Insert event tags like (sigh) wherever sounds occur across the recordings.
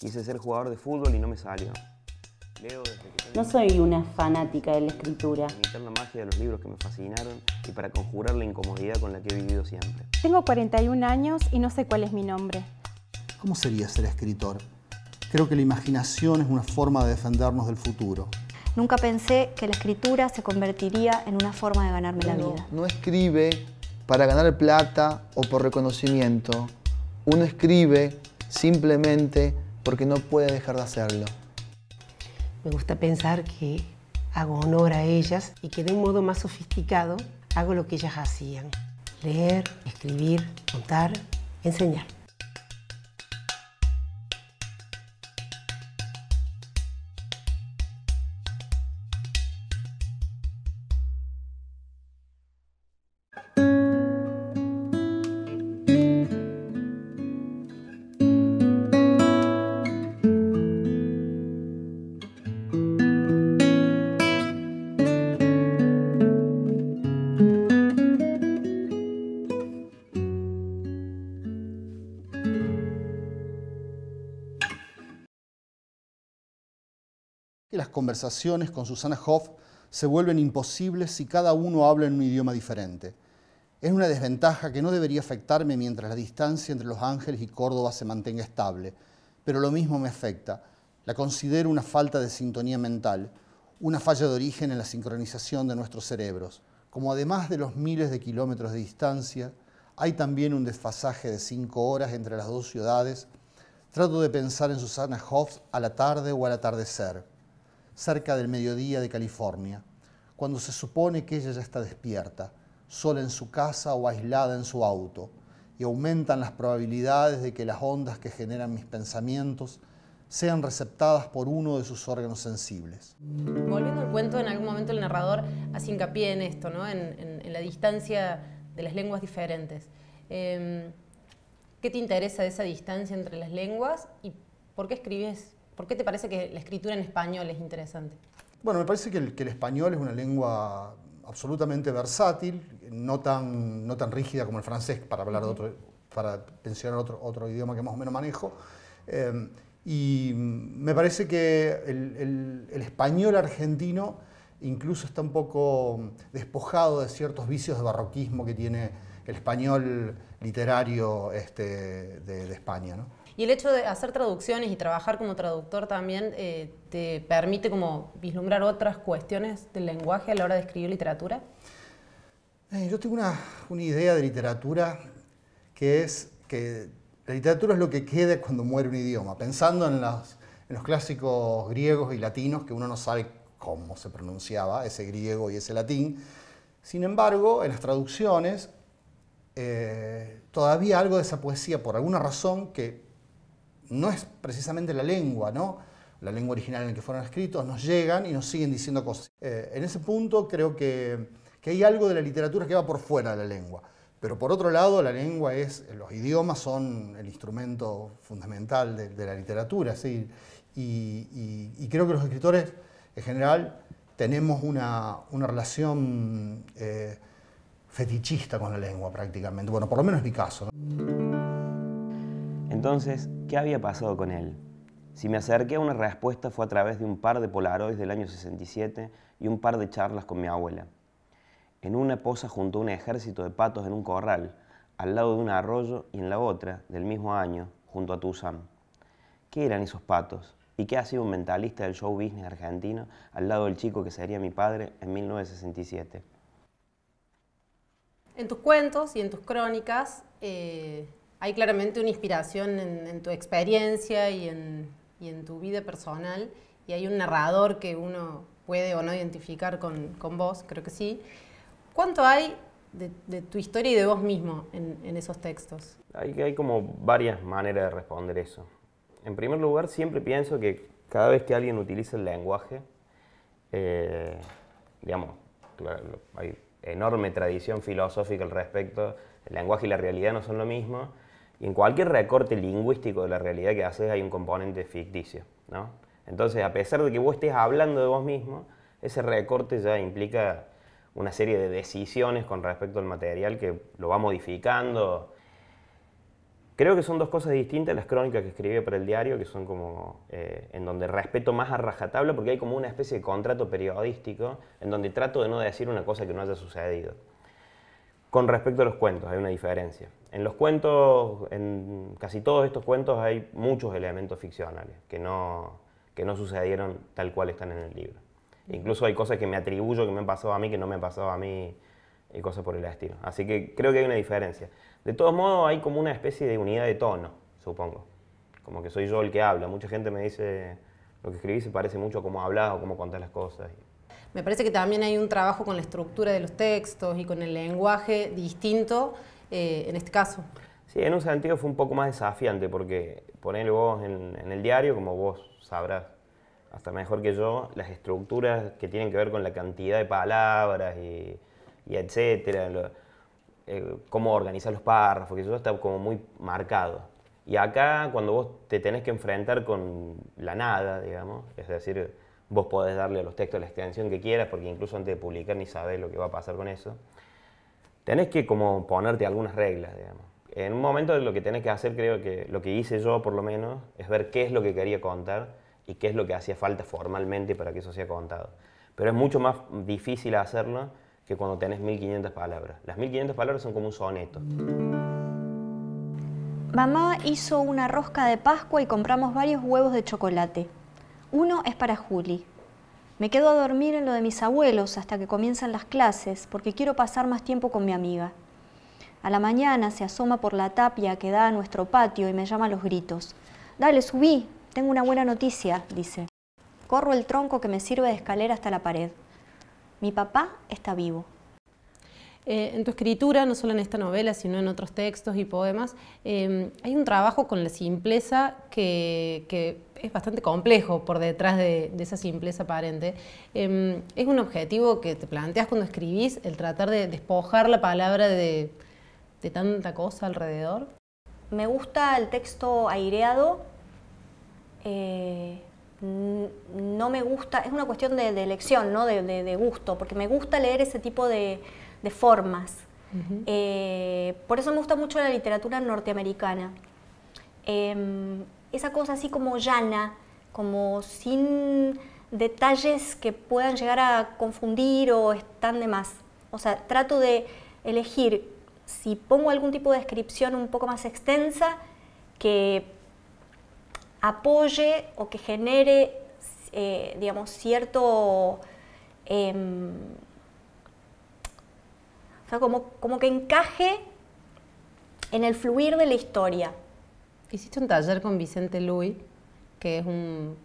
Quise ser jugador de fútbol y no me salió. No soy una fanática de la escritura. la magia de los libros que me fascinaron y para conjurar la incomodidad con la que he vivido siempre. Tengo 41 años y no sé cuál es mi nombre. ¿Cómo sería ser escritor? Creo que la imaginación es una forma de defendernos del futuro. Nunca pensé que la escritura se convertiría en una forma de ganarme la vida. No escribe para ganar plata o por reconocimiento. Uno escribe simplemente porque no puede dejar de hacerlo. Me gusta pensar que hago honor a ellas y que de un modo más sofisticado hago lo que ellas hacían. Leer, escribir, contar, enseñar. conversaciones con Susana Hoff se vuelven imposibles si cada uno habla en un idioma diferente. Es una desventaja que no debería afectarme mientras la distancia entre Los Ángeles y Córdoba se mantenga estable, pero lo mismo me afecta. La considero una falta de sintonía mental, una falla de origen en la sincronización de nuestros cerebros. Como además de los miles de kilómetros de distancia, hay también un desfasaje de cinco horas entre las dos ciudades, trato de pensar en Susana Hoff a la tarde o al atardecer cerca del mediodía de California, cuando se supone que ella ya está despierta, sola en su casa o aislada en su auto, y aumentan las probabilidades de que las ondas que generan mis pensamientos sean receptadas por uno de sus órganos sensibles. Volviendo al cuento, en algún momento el narrador hace hincapié en esto, ¿no? en, la distancia de las lenguas diferentes. Em, ¿Qué te interesa de esa distancia entre las lenguas y por qué escribes ¿Por qué te parece que la escritura en español es interesante? Bueno, me parece que el, español es una lengua absolutamente versátil, no tan, no tan rígida como el francés, para hablar de otro, para mencionar otro, otro idioma que más o menos manejo. Eh, y me parece que el, español argentino incluso está un poco despojado de ciertos vicios de barroquismo que tiene el español literario este, de, de España. ¿no? Y el hecho de hacer traducciones y trabajar como traductor también eh, te permite como vislumbrar otras cuestiones del lenguaje a la hora de escribir literatura. Eh, yo tengo una, idea de literatura que es que la literatura es lo que queda cuando muere un idioma. Pensando en los, clásicos griegos y latinos, que uno no sabe cómo se pronunciaba ese griego y ese latín, sin embargo, en las traducciones, eh, todavía algo de esa poesía, por alguna razón que no es precisamente la lengua, ¿no? la lengua original en la que fueron escritos, nos llegan y nos siguen diciendo cosas. Eh, en ese punto creo que, hay algo de la literatura que va por fuera de la lengua. Pero por otro lado, la lengua es, eh, los idiomas son el instrumento fundamental de, la literatura, ¿sí? y, creo que los escritores en general tenemos una, relación eh, fetichista con la lengua prácticamente. Bueno, por lo menos es mi caso. ¿no? Entonces, ¿qué había pasado con él? Si me acerqué a una respuesta fue a través de un par de polaroids del año 67 y un par de charlas con mi abuela. En una posa junto a un ejército de patos en un corral, al lado de un arroyo y en la otra, del mismo año, junto a Tuzán. ¿Qué eran esos patos? ¿Y qué sido un mentalista del show business argentino al lado del chico que sería mi padre en 1967? En tus cuentos y en tus crónicas eh, hay claramente una inspiración en, tu experiencia y en, tu vida personal y hay un narrador que uno puede o no identificar con, vos, creo que sí. ¿Cuánto hay de, tu historia y de vos mismo en, esos textos? Hay, hay como varias maneras de responder eso. En primer lugar, siempre pienso que cada vez que alguien utiliza el lenguaje, eh, digamos, hay enorme tradición filosófica al respecto, el lenguaje y la realidad no son lo mismo, y en cualquier recorte lingüístico de la realidad que haces hay un componente ficticio, Entonces, a pesar de que vos estés hablando de vos mismo, ese recorte ya implica una serie de decisiones con respecto al material que lo va modificando. Creo que son dos cosas distintas las crónicas que escribí para el diario, que son como eh, en donde respeto más a rajatabla porque hay como una especie de contrato periodístico en donde trato de no decir una cosa que no haya sucedido. Con respecto a los cuentos, hay una diferencia. En los cuentos, en casi todos estos cuentos hay muchos elementos ficcionales que no, que no sucedieron tal cual están en el libro. Incluso hay cosas que me atribuyo que me han pasado a mí, que no me han pasado a mí, y cosas por el estilo. Así que creo que hay una diferencia. De todos modos, hay como una especie de unidad de tono, supongo. Como que soy yo el que habla. Mucha gente me dice, lo que escribís se parece mucho a cómo hablas o cómo contás las cosas. Me parece que también hay un trabajo con la estructura de los textos y con el lenguaje distinto eh, en este caso. Sí, en un sentido fue un poco más desafiante porque poner vos en, el diario, como vos sabrás hasta mejor que yo, las estructuras que tienen que ver con la cantidad de palabras y, etcétera, eh, cómo organizar los párrafos, que eso está como muy marcado. Y acá, cuando vos te tenés que enfrentar con la nada, digamos, es decir, Vos podés darle a los textos la extensión que quieras, porque incluso antes de publicar ni sabés lo que va a pasar con eso. Tenés que como ponerte algunas reglas, digamos. En un momento de lo que tenés que hacer, creo que lo que hice yo por lo menos, es ver qué es lo que quería contar y qué es lo que hacía falta formalmente para que eso sea contado. Pero es mucho más difícil hacerlo que cuando tenés 1500 palabras. Las 1500 palabras son como un soneto. Mamá hizo una rosca de Pascua y compramos varios huevos de chocolate. Uno es para Juli. Me quedo a dormir en lo de mis abuelos hasta que comienzan las clases porque quiero pasar más tiempo con mi amiga. A la mañana se asoma por la tapia que da a nuestro patio y me llama a los gritos. Dale, subí, tengo una buena noticia, dice. Corro el tronco que me sirve de escalera hasta la pared. Mi papá está vivo. Eh, en tu escritura, no solo en esta novela, sino en otros textos y poemas, em, hay un trabajo con la simpleza que, es bastante complejo por detrás de, esa simpleza aparente. Em, ¿Es un objetivo que te planteas cuando escribís, el tratar de despojar la palabra de, tanta cosa alrededor? Me gusta el texto aireado. Eh, no me gusta, es una cuestión de, de elección, ¿no? de gusto, porque me gusta leer ese tipo de, de formas. Eh, por eso me gusta mucho la literatura norteamericana. Em, esa cosa así como llana, como sin detalles que puedan llegar a confundir o están de más. O sea, trato de elegir si pongo algún tipo de descripción un poco más extensa que apoye o que genere, eh, digamos, cierto... Em, o sea, como, que encaje en el fluir de la historia. Hiciste un taller con Vicente Luis, que es un,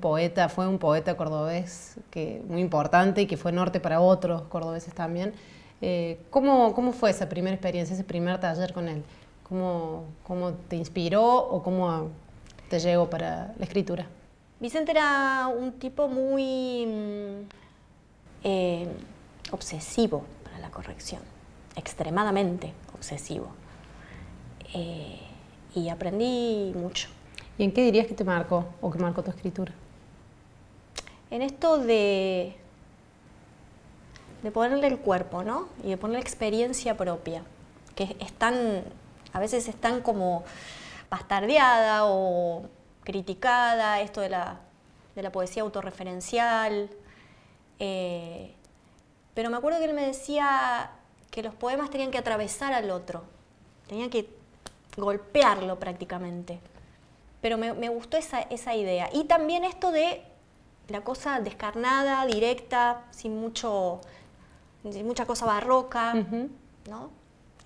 poeta, fue un poeta cordobés muy importante y que fue norte para otros cordobeses también. Eh, ¿cómo, fue esa primera experiencia, ese primer taller con él? ¿Cómo, te inspiró o cómo te llegó para la escritura? Vicente era un tipo muy mm, eh, obsesivo la corrección, extremadamente obsesivo. Eh, y aprendí mucho. ¿Y en qué dirías que te marcó o que marcó tu escritura? En esto de, de ponerle el cuerpo, ¿no? Y de ponerle experiencia propia, que es a veces están como bastardeada o criticada, esto de la, de la poesía autorreferencial. Eh, pero me acuerdo que él me decía que los poemas tenían que atravesar al otro, tenían que golpearlo prácticamente. Pero me, gustó esa, idea. Y también esto de la cosa descarnada, directa, sin mucho, mucha cosa barroca, ¿no?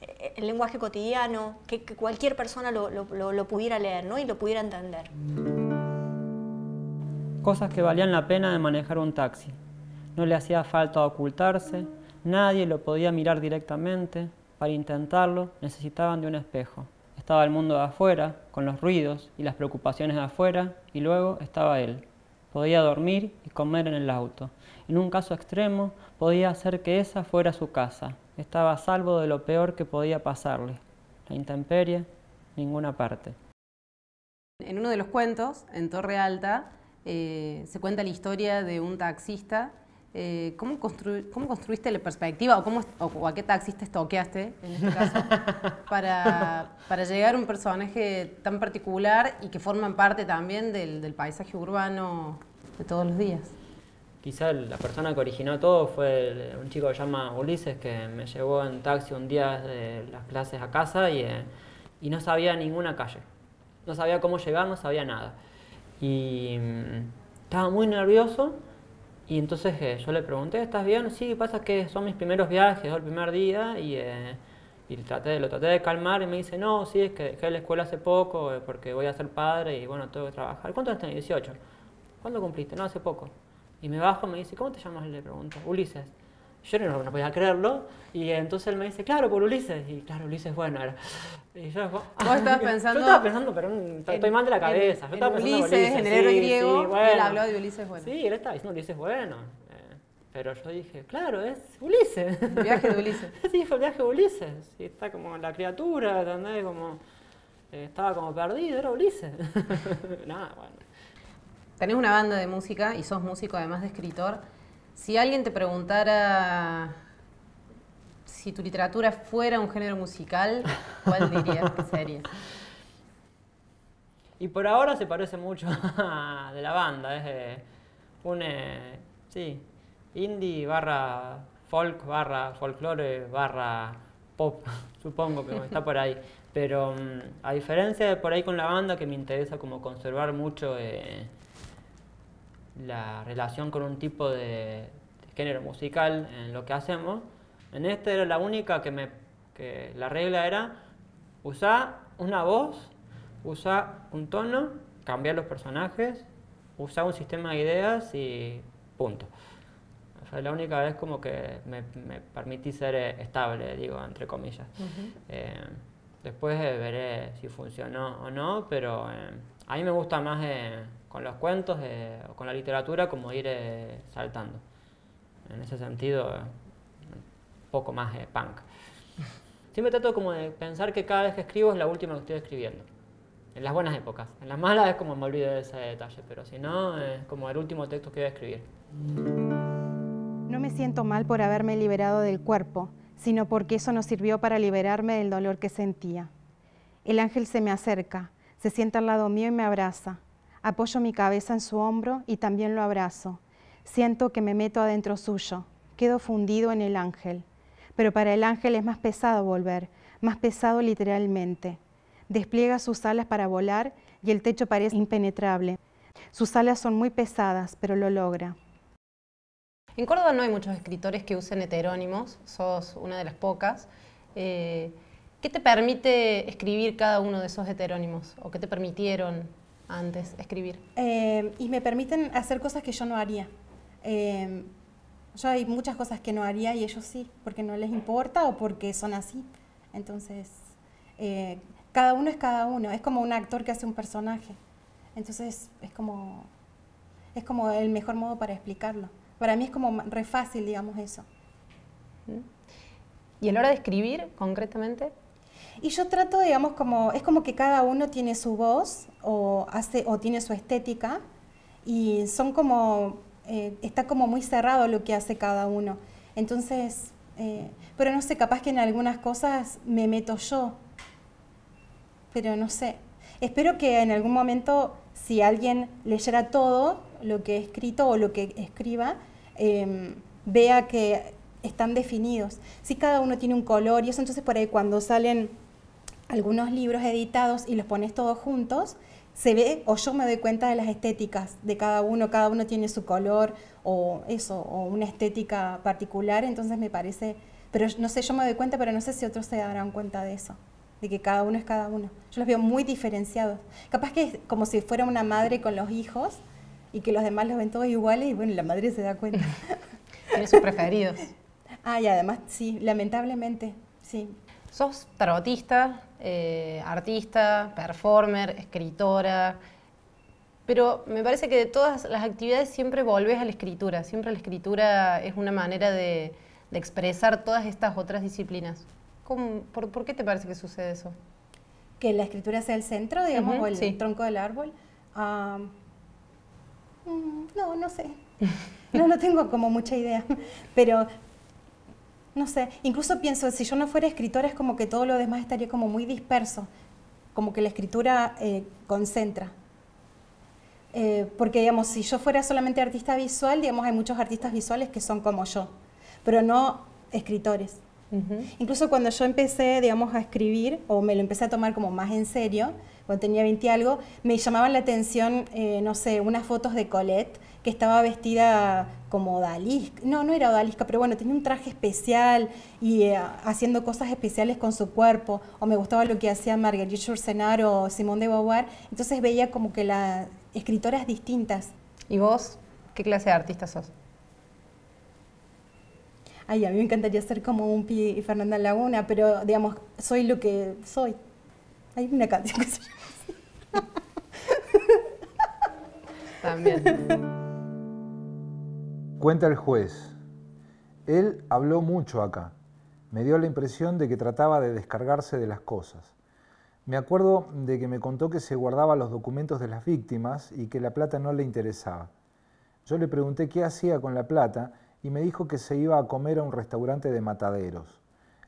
E-, el lenguaje cotidiano, que, cualquier persona lo, pudiera leer y lo pudiera entender. Cosas que valían la pena de manejar un taxi. No le hacía falta ocultarse, nadie lo podía mirar directamente. Para intentarlo necesitaban de un espejo. Estaba el mundo de afuera, con los ruidos y las preocupaciones de afuera, y luego estaba él. Podía dormir y comer en el auto. En un caso extremo, podía hacer que esa fuera su casa. Estaba a salvo de lo peor que podía pasarle. La intemperie, ninguna parte. En uno de los cuentos, en Torre Alta, eh, se cuenta la historia de un taxista eh, ¿cómo, construiste la perspectiva o, a qué taxista toqueaste en este caso, (laughs) para, llegar a un personaje tan particular y que forma parte también del, paisaje urbano de todos los días? Quizá la persona que originó todo fue un chico que se llama Ulises, que me llevó en taxi un día de las clases a casa y, eh, y no sabía ninguna calle. No sabía cómo llegar, no sabía nada. Y mm, estaba muy nervioso y entonces eh, yo le pregunté, ¿estás bien? Sí, pasa que son mis primeros viajes, el primer día, y, eh, y lo traté de calmar y me dice, no, sí, es que dejé la escuela hace poco eh, porque voy a ser padre y bueno, tengo que trabajar. ¿Cuántos tenés? 18. ¿Cuándo cumpliste? No, hace poco. Y me bajo, me dice, ¿cómo te llamas? Le pregunto, Ulises yo no, podía creerlo. Y entonces él me dice, claro, por Ulises. Y claro, Ulises, bueno, era. yo, ¿Vos estabas pensando? estaba pensando, pero estoy mal de la cabeza. Ulises, en el héroe griego, él habló de Ulises bueno. Sí, él estaba diciendo Ulises bueno. Eh, pero yo dije, claro, es Ulises. El viaje de Ulises. (laughs) sí, fue el viaje de Ulises. Y está como la criatura, ¿entendés? Como, eh, estaba como perdido, era Ulises. (laughs) Nada, bueno. Tenés una banda de música y sos músico además de escritor. Si alguien te preguntara si tu literatura fuera un género musical, ¿cuál dirías que sería? Y por ahora se parece mucho (laughs) a de la banda, es un eh, sí, indie barra folk barra folclore barra pop, (laughs) supongo que está por ahí. Pero mm, a diferencia de por ahí con la banda que me interesa como conservar mucho eh, la relación con un tipo de, género musical en lo que hacemos. En este era la única que me... la regla era usar una voz, usar un tono, cambiar los personajes, usar un sistema de ideas y punto. fue la única vez como que me, permití ser eh, estable, digo, entre comillas. Eh, después veré si funcionó o no, pero eh, a mí me gusta más... de con los cuentos eh, o con la literatura como ir eh, saltando. En ese sentido, eh, un poco más punk. Siempre trato como de pensar que cada vez que escribo es la última que estoy escribiendo. En las buenas épocas. En las malas es como me olvido de ese detalle, pero si no, es como el último texto que voy a escribir. No me siento mal por haberme liberado del cuerpo, sino porque eso nos sirvió para liberarme del dolor que sentía. El ángel se me acerca, se sienta al lado mío y me abraza. Apoyo mi cabeza en su hombro y también lo abrazo. Siento que me meto adentro suyo. Quedo fundido en el ángel. Pero para el ángel es más pesado volver, más pesado literalmente. Despliega sus alas para volar y el techo parece impenetrable. Sus alas son muy pesadas, pero lo logra. En Córdoba no hay muchos escritores que usen heterónimos, sos una de las pocas. Eh, ¿Qué te permite escribir cada uno de esos heterónimos? ¿O qué te permitieron antes, escribir. Eh, y me permiten hacer cosas que yo no haría. Eh, yo hay muchas cosas que no haría y ellos sí, porque no les importa o porque son así. Entonces, eh, cada uno es cada uno, es como un actor que hace un personaje. Entonces, es como, es como el mejor modo para explicarlo. Para mí es como re fácil, digamos, eso. ¿Mm? ¿Y a la hora de escribir, concretamente? Y yo trato, digamos, como, es como que cada uno tiene su voz o, hace, o tiene su estética y son como, eh, está como muy cerrado lo que hace cada uno. Entonces, eh, pero no sé, capaz que en algunas cosas me meto yo, pero no sé. Espero que en algún momento, si alguien leyera todo lo que he escrito o lo que escriba, em, vea que están definidos. Si cada uno tiene un color y eso entonces por ahí cuando salen algunos libros editados y los pones todos juntos, se ve o yo me doy cuenta de las estéticas de cada uno, cada uno tiene su color o eso, o una estética particular, entonces me parece, pero no sé, yo me doy cuenta, pero no sé si otros se darán cuenta de eso, de que cada uno es cada uno. Yo los veo muy diferenciados. Capaz que es como si fuera una madre con los hijos y que los demás los ven todos iguales y bueno, la madre se da cuenta. (laughs) tiene sus preferidos. Ah, y además, sí, lamentablemente, sí, Sos tarotista, eh, artista, performer, escritora, pero me parece que de todas las actividades siempre volvés a la escritura, siempre la escritura es una manera de, expresar todas estas otras disciplinas. Por, qué te parece que sucede eso? Que la escritura sea el centro, digamos, o el tronco del árbol. Ah, mm, no, no sé. No, no tengo como mucha idea. (laughs) Pero no sé, incluso pienso, si yo no fuera escritora es como que todo lo demás estaría como muy disperso, como que la escritura eh, concentra. Eh, porque, digamos, si yo fuera solamente artista visual, digamos, hay muchos artistas visuales que son como yo, pero no escritores. Incluso cuando yo empecé, digamos, a escribir, o me lo empecé a tomar como más en serio, cuando tenía 20 y algo, me llamaban la atención, eh, no sé, unas fotos de Colette, que estaba vestida como odalisca, no, no era odalisca, pero bueno, tenía un traje especial y eh, haciendo cosas especiales con su cuerpo, o me gustaba lo que hacía Marguerite Yourcenar o Simone de Beauvoir, entonces veía como que las escritoras distintas. ¿Y vos qué clase de artista sos? Ay, a mí me encantaría ser como un y Fernanda Laguna, pero digamos, soy lo que soy. Hay una canción que se llama así. También. (laughs) Cuenta el juez. Él habló mucho acá. Me dio la impresión de que trataba de descargarse de las cosas. Me acuerdo de que me contó que se guardaba los documentos de las víctimas y que la plata no le interesaba. Yo le pregunté qué hacía con la plata y me dijo que se iba a comer a un restaurante de mataderos.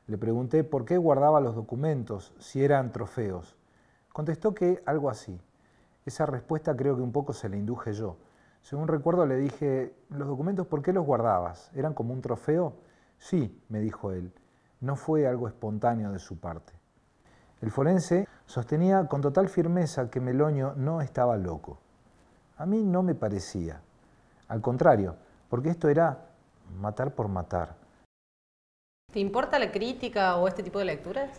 Le pregunté por qué guardaba los documentos si eran trofeos. Contestó que algo así. Esa respuesta creo que un poco se la induje yo. Según recuerdo le dije, ¿los documentos por qué los guardabas? ¿Eran como un trofeo? Sí, me dijo él, no fue algo espontáneo de su parte. El forense sostenía con total firmeza que Meloño no estaba loco. A mí no me parecía. Al contrario, porque esto era matar por matar. ¿Te importa la crítica o este tipo de lecturas?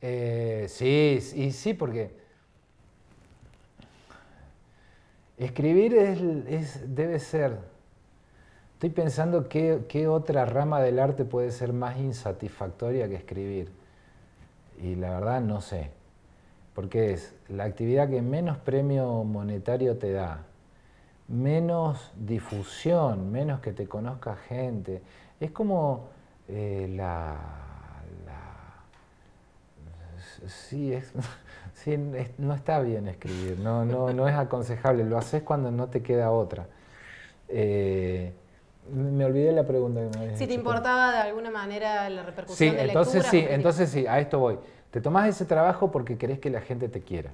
Eh, sí, y sí, porque Escribir es, debe ser. Estoy pensando qué, otra rama del arte puede ser más insatisfactoria que escribir. Y la verdad no sé. Porque es la actividad que menos premio monetario te da, menos difusión, menos que te conozca gente. Es como eh, la, la... Sí, es... (laughs) Sí, no está bien escribir, no, no, no es aconsejable, lo haces cuando no te queda otra. Eh, me olvidé la pregunta que me Si te importaba de alguna manera la repercusión sí, de entonces Sí, entonces sí, a esto voy. Te tomás ese trabajo porque querés que la gente te quiera.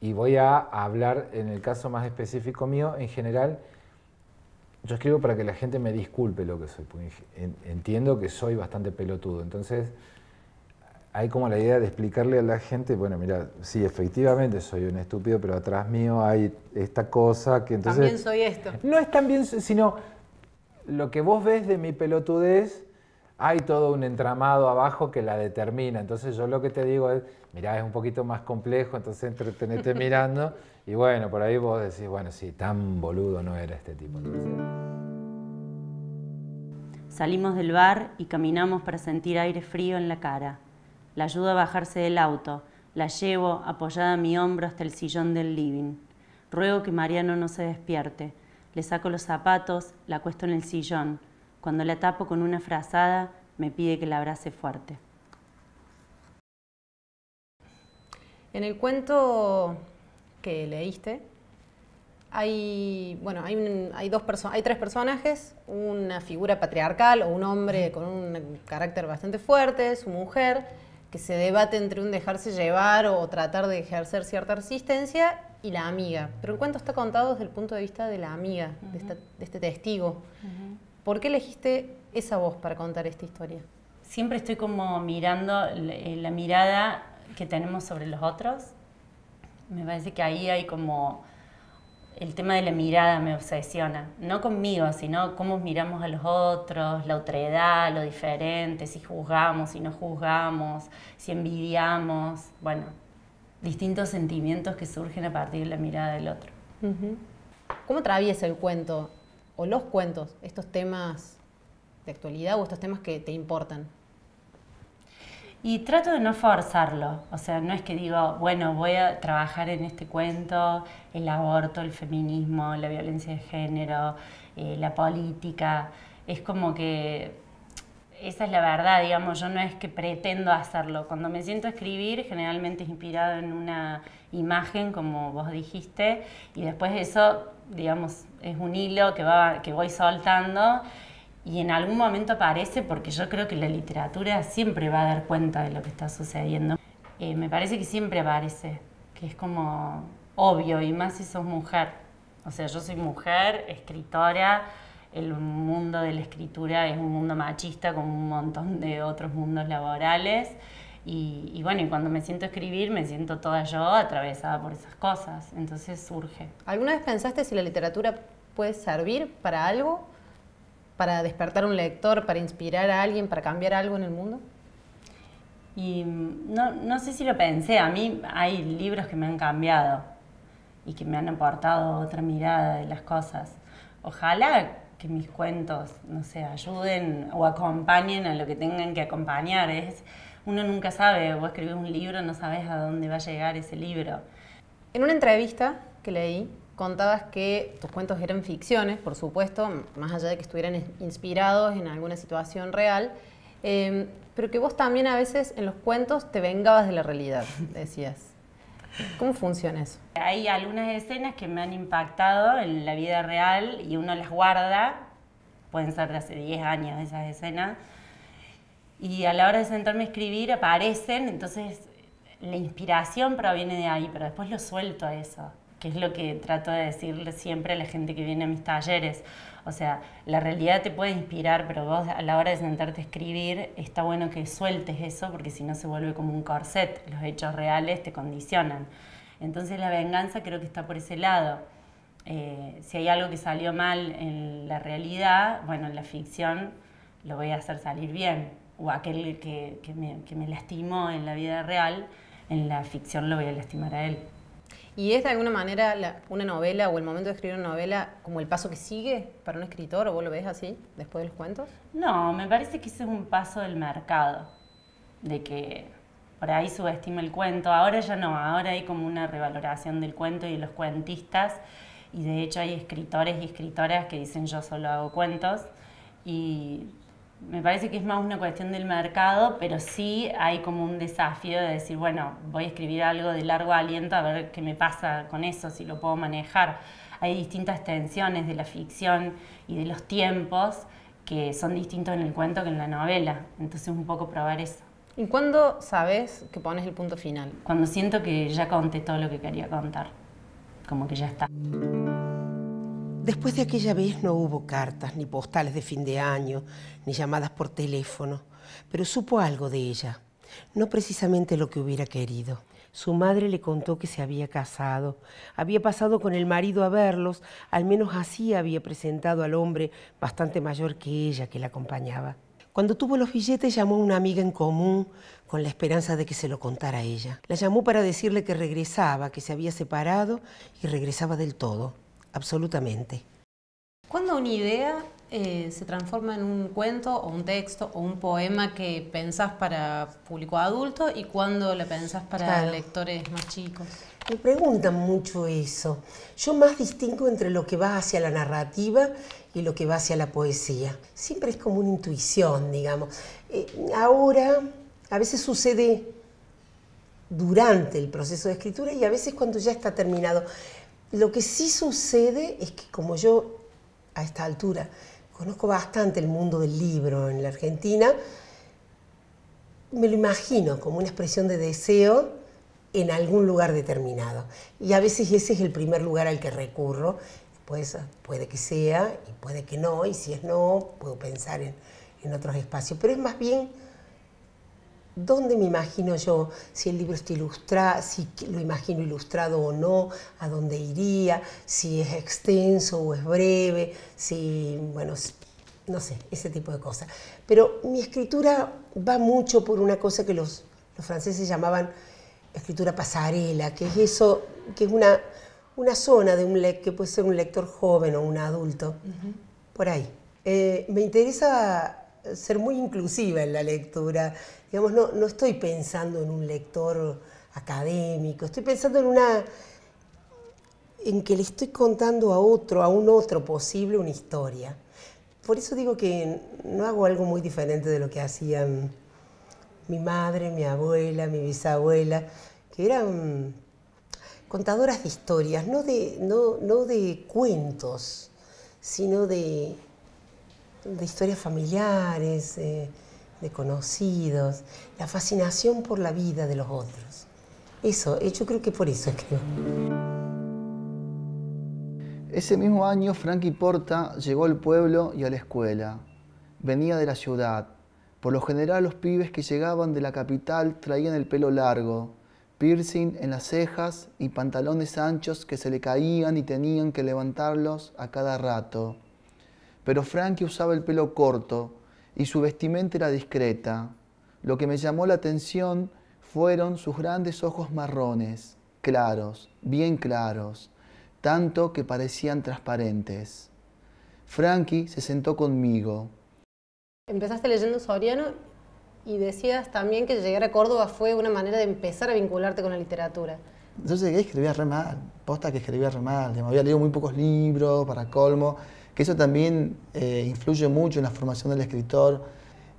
Y voy a hablar, en el caso más específico mío, en general, yo escribo para que la gente me disculpe lo que soy, entiendo que soy bastante pelotudo. Entonces, hay como la idea de explicarle a la gente, bueno, mira, sí, efectivamente soy un estúpido, pero atrás mío hay esta cosa que entonces... También soy esto. No es también, sino lo que vos ves de mi pelotudez, hay todo un entramado abajo que la determina. Entonces yo lo que te digo es, mira, es un poquito más complejo, entonces entretenete (laughs) mirando y bueno, por ahí vos decís, bueno, sí, tan boludo no era este tipo. Salimos del bar y caminamos para sentir aire frío en la cara. La ayudo a bajarse del auto. La llevo, apoyada a mi hombro, hasta el sillón del living. Ruego que Mariano no se despierte. Le saco los zapatos, la acuesto en el sillón. Cuando la tapo con una frazada, me pide que la abrace fuerte. En el cuento que leíste, hay, bueno, hay, dos hay tres personajes, una figura patriarcal o un hombre con un carácter bastante fuerte, su mujer, que se debate entre un dejarse llevar o tratar de ejercer cierta resistencia y la amiga. Pero el cuento está contado desde el punto de vista de la amiga, de, este testigo. ¿Por qué elegiste esa voz para contar esta historia? Siempre estoy como mirando la eh, mirada que tenemos sobre los otros. Me parece que ahí hay como el tema de la mirada me obsesiona, no conmigo, sino cómo miramos a los otros, la otredad, lo diferente, si juzgamos, si no juzgamos, si envidiamos, bueno, distintos sentimientos que surgen a partir de la mirada del otro. ¿Cómo atraviesa el cuento o los cuentos estos temas de actualidad o estos temas que te importan? Y trato de no forzarlo, o sea, no es que digo, bueno, voy a trabajar en este cuento el aborto, el feminismo, la violencia de género, eh, la política, es como que esa es la verdad, digamos, yo no es que pretendo hacerlo, cuando me siento a escribir generalmente es inspirado en una imagen, como vos dijiste, y después de eso, digamos, es un hilo que, va, que voy soltando y en algún momento aparece porque yo creo que la literatura siempre va a dar cuenta de lo que está sucediendo. Eh, me parece que siempre aparece, que es como obvio y más si sos mujer. O sea, yo soy mujer, escritora, el mundo de la escritura es un mundo machista como un montón de otros mundos laborales. Y, bueno, y cuando me siento a escribir, me siento toda yo atravesada por esas cosas. Entonces surge. ¿Alguna vez pensaste si la literatura puede servir para algo para despertar un lector, para inspirar a alguien, para cambiar algo en el mundo? Y mm, no, sé si lo pensé, a mí hay libros que me han cambiado y que me han aportado otra mirada de las cosas. Ojalá que mis cuentos, no sé, ayuden o acompañen a lo que tengan que acompañar. Es, uno nunca sabe, vos escribís un libro, no sabes a dónde va a llegar ese libro. En una entrevista que leí, contabas que tus cuentos eran ficciones, por supuesto, más allá de que estuvieran inspirados en alguna situación real, em, pero que vos también a veces en los cuentos te vengabas de la realidad, (laughs) decías. ¿Cómo funciona eso? Hay algunas escenas que me han impactado en la vida real y uno las guarda, pueden ser de hace 10 años esas escenas, y a la hora de sentarme a escribir aparecen, entonces la inspiración proviene de ahí, pero después lo suelto a eso que es lo que trato de decirle siempre a la gente que viene a mis talleres. O sea, la realidad te puede inspirar, pero vos a la hora de sentarte a escribir, está bueno que sueltes eso, porque si no se vuelve como un corset. Los hechos reales te condicionan. Entonces la venganza creo que está por ese lado. Eh, si hay algo que salió mal en la realidad, bueno, en la ficción lo voy a hacer salir bien. O aquel que me lastimó en la vida real, en la ficción lo voy a lastimar a él. ¿Y es de alguna manera una novela o el momento de escribir una novela como el paso que sigue para un escritor o vos lo ves así después de los cuentos? No, me parece que ese es un paso del mercado, de que por ahí subestima el cuento, ahora ya no, ahora hay como una revaloración del cuento y de los cuentistas y de hecho hay escritores y escritoras que dicen yo solo hago cuentos me parece que es más una cuestión del mercado, pero sí hay como un desafío de decir, bueno, voy a escribir algo de largo aliento a ver qué me pasa con eso, si lo puedo manejar. Hay distintas tensiones de la ficción y de los tiempos que son distintos en el cuento que en la novela. Entonces un poco probar eso. ¿Y cuándo sabes que pones el punto final? Cuando siento que ya conté todo lo que quería contar, como que ya está. Después de aquella vez no hubo cartas, ni postales de fin de año, ni llamadas por teléfono, pero supo algo de ella, no precisamente lo que hubiera querido. Su madre le contó que se había casado, había pasado con el marido a verlos, al menos así había presentado al hombre bastante mayor que ella que la acompañaba. Cuando tuvo los billetes llamó a una amiga en común con la esperanza de que se lo contara ella. La llamó para decirle que regresaba, que se había separado y regresaba del todo absolutamente. ¿Cuándo una idea eh, se transforma en un cuento o un texto o un poema que pensás para público adulto y cuándo la pensás para lectores más chicos? Me preguntan mucho eso. Yo más distingo entre lo que va hacia la narrativa y lo que va hacia la poesía. Siempre es como una intuición, digamos. Eh, ahora, a veces sucede durante el proceso de escritura y a veces cuando ya está terminado. Lo que sí sucede es que como yo a esta altura conozco bastante el mundo del libro en la Argentina, me lo imagino como una expresión de deseo en algún lugar determinado. Y a veces ese es el primer lugar al que recurro. Pues puede que sea y puede que no, y si es no, puedo pensar en, en otros espacios. Pero es más bien dónde me imagino yo, si el libro está ilustrado, si lo imagino ilustrado o no, a dónde iría, si es extenso o es breve, si, bueno, no sé, ese tipo de cosas. Pero mi escritura va mucho por una cosa que los, franceses llamaban escritura pasarela, que es eso, que es una, una zona de un que puede ser un lector joven o un adulto, por ahí. Eh, me interesa ser muy inclusiva en la lectura. Digamos, no, estoy pensando en un lector académico, estoy pensando en una en que le estoy contando a otro, a un otro posible, una historia. Por eso digo que no hago algo muy diferente de lo que hacían mi madre, mi abuela, mi bisabuela, que eran contadoras de historias, no de, no, no de cuentos, sino de de historias familiares, eh, de conocidos, la fascinación por la vida de los otros. Eso, eh, yo creo que por eso escribo. Ese mismo año, Frankie Porta llegó al pueblo y a la escuela. Venía de la ciudad. Por lo general, los pibes que llegaban de la capital traían el pelo largo, piercing en las cejas y pantalones anchos que se le caían y tenían que levantarlos a cada rato. Pero Frankie usaba el pelo corto y su vestimenta era discreta. Lo que me llamó la atención fueron sus grandes ojos marrones, claros, bien claros, tanto que parecían transparentes. Frankie se sentó conmigo. Empezaste leyendo Soriano y decías también que llegar a Córdoba fue una manera de empezar a vincularte con la literatura. Yo llegué y escribía re mal, posta que escribía re mal, me había leído muy pocos libros para colmo que eso también eh, influye mucho en la formación del escritor.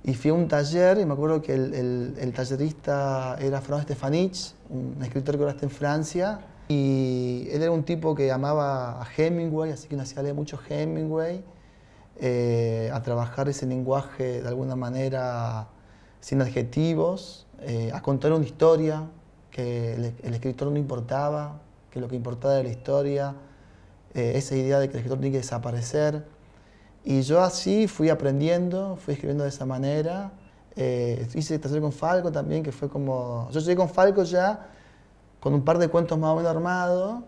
Y fui a un taller y me acuerdo que el, el, tallerista era François Stefanich, un escritor que ahora está en Francia. Y él era un tipo que amaba a Hemingway, así que nacía hacía leer mucho Hemingway, eh, a trabajar ese lenguaje de alguna manera sin adjetivos, eh, a contar una historia, que el escritor no importaba, que lo que importaba era la historia. Eh, esa idea de que el escritor tiene que desaparecer. Y yo así fui aprendiendo, fui escribiendo de esa manera. Eh, hice taller con Falco también, que fue como... Yo llegué con Falco ya con un par de cuentos más o menos armados,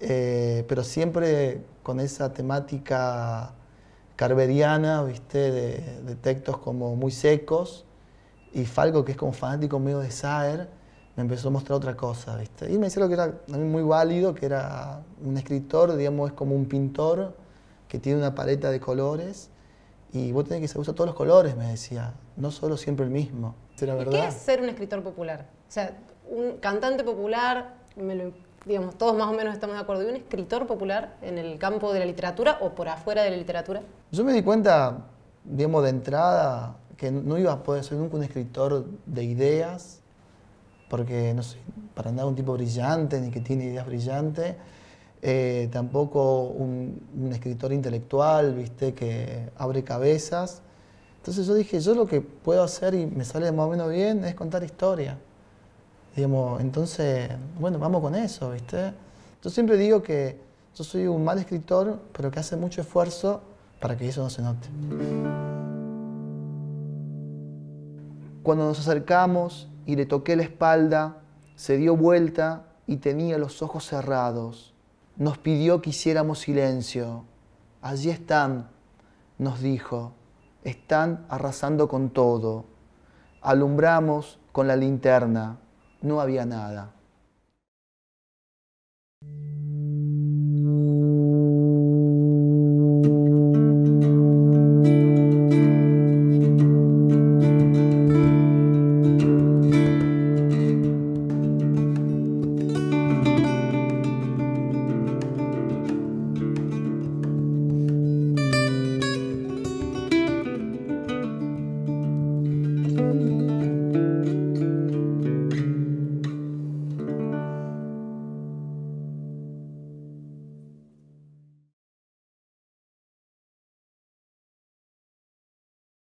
eh, pero siempre con esa temática carveriana, ¿viste? De, de, textos como muy secos. Y Falco, que es como fanático mío de Saer, me empezó a mostrar otra cosa, ¿viste? Y me decía lo que era muy válido, que era un escritor, digamos, es como un pintor que tiene una paleta de colores y vos tenés que saber usar todos los colores, me decía, no solo siempre el mismo. ¿Y verdad. ¿Qué es ser un escritor popular? O sea, un cantante popular, digamos, todos más o menos estamos de acuerdo, ¿y un escritor popular en el campo de la literatura o por afuera de la literatura? Yo me di cuenta, digamos, de entrada, que no iba a poder ser nunca un escritor de ideas, porque no soy para nada un tipo brillante, ni que tiene ideas brillantes, eh, tampoco un, un, escritor intelectual, viste, que abre cabezas. Entonces yo dije, yo lo que puedo hacer y me sale más o menos bien es contar historia. Digamos, entonces, bueno, vamos con eso, viste. Yo siempre digo que yo soy un mal escritor, pero que hace mucho esfuerzo para que eso no se note. Cuando nos acercamos y le toqué la espalda, se dio vuelta y tenía los ojos cerrados. Nos pidió que hiciéramos silencio. Allí están, nos dijo, están arrasando con todo. Alumbramos con la linterna. No había nada.